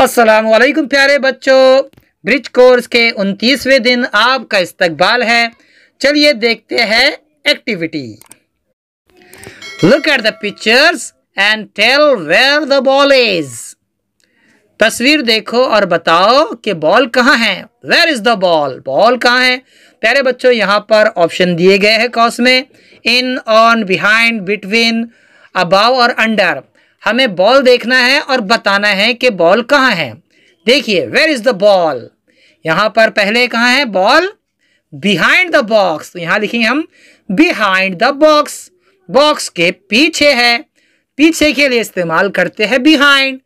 असलकुम प्यारे बच्चों ब्रिज कोर्स के उनतीसवें दिन आपका इस्तकबाल है चलिए देखते हैं activity look at the pictures and tell where the ball is तस्वीर देखो और बताओ कि बॉल कहाँ है where is the ball ball कहाँ है प्यारे बच्चों यहाँ पर ऑप्शन दिए गए हैं कॉस में in on behind between above और अंडर हमें बॉल देखना है और बताना है कि बॉल कहाँ है देखिए वेयर इज़ द बॉल यहाँ पर पहले कहाँ है बॉल बिहाइंड द बॉक्स यहां यहाँ लिखेंगे हम बिहाइंड द बॉक्स बॉक्स के पीछे है पीछे के लिए इस्तेमाल करते हैं बिहाइंड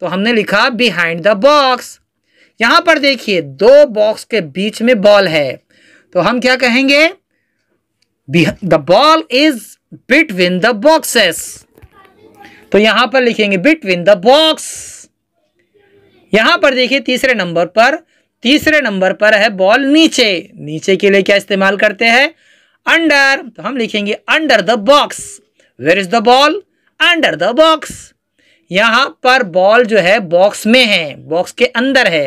तो हमने लिखा बिहाइंड द बॉक्स यहां पर देखिए दो बॉक्स के बीच में बॉल है तो हम क्या कहेंगे the ball is between the boxes तो यहां पर लिखेंगे बिटवीन द बॉक्स यहां पर देखिए तीसरे नंबर पर तीसरे नंबर पर है बॉल नीचे नीचे के लिए क्या इस्तेमाल करते हैं अंडर तो हम लिखेंगे under the box where is the ball under the box यहां पर बॉल जो है बॉक्स में है बॉक्स के अंदर है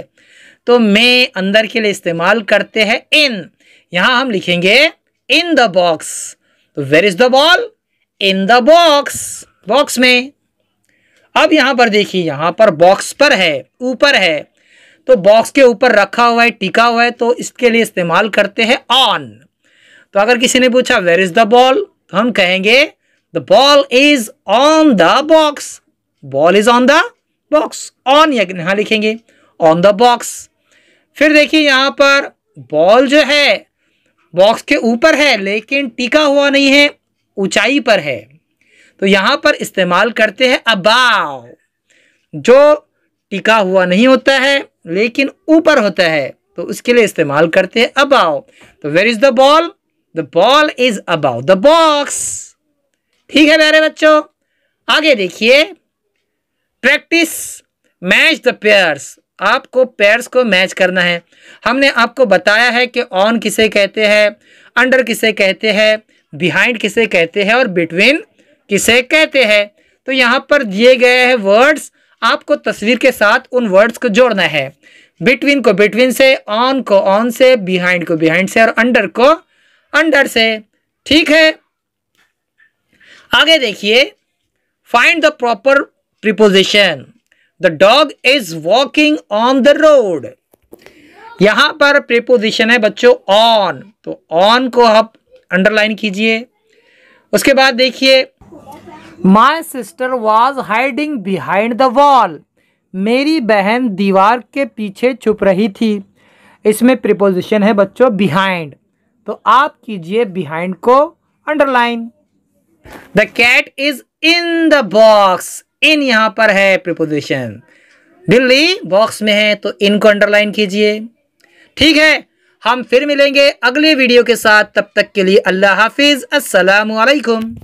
तो में अंदर के लिए इस्तेमाल करते हैं इन यहां हम लिखेंगे इन द बॉक्स तो where is the ball in the box box में अब यहाँ पर देखिए यहाँ पर बॉक्स पर है ऊपर है तो बॉक्स के ऊपर रखा हुआ है टिका हुआ है तो इसके लिए इस्तेमाल करते हैं ऑन तो अगर किसी ने पूछा वेर इज़ द बॉल तो हम कहेंगे the ball is on the box ball is on the box on यहाँ लिखेंगे ऑन द बॉक्स फिर देखिए यहाँ पर बॉल जो है बॉक्स के ऊपर है लेकिन टिका हुआ नहीं है ऊंचाई पर है तो यहाँ पर इस्तेमाल करते हैं अबाव जो टिका हुआ नहीं होता है लेकिन ऊपर होता है तो उसके लिए इस्तेमाल करते हैं अबाव तो where is the ball the ball is above the box ठीक है मेरे बच्चों आगे देखिए प्रैक्टिस मैच द पेयर्स आपको पेयर्स को मैच करना है हमने आपको बताया है कि ऑन किसे कहते हैं अंडर किसे कहते हैं बिहाइंड किसे कहते हैं और बिटवीन किसे कहते हैं तो यहाँ पर दिए गए हैं वर्ड्स आपको तस्वीर के साथ उन वर्ड्स को जोड़ना है बिटवीन को बिटवीन से ऑन को ऑन से बिहाइंड को बिहाइंड से और अंडर को अंडर से ठीक है आगे देखिए find the proper preposition the dog is walking on the road यहां पर प्रिपोजिशन है बच्चों ऑन तो ऑन को आप अंडरलाइन कीजिए उसके बाद देखिए my sister was hiding behind the wall मेरी बहन दीवार के पीछे छुप रही थी इसमें प्रिपोजिशन है बच्चों बिहाइंड तो आप कीजिए बिहाइंड को underline the cat is in the box in यहाँ पर है प्रिपोजिशन दिल्ली बॉक्स में है तो इनको अंडरलाइन कीजिए ठीक है हम फिर मिलेंगे अगले वीडियो के साथ तब तक के लिए अल्लाह हाफिज़ असलकुम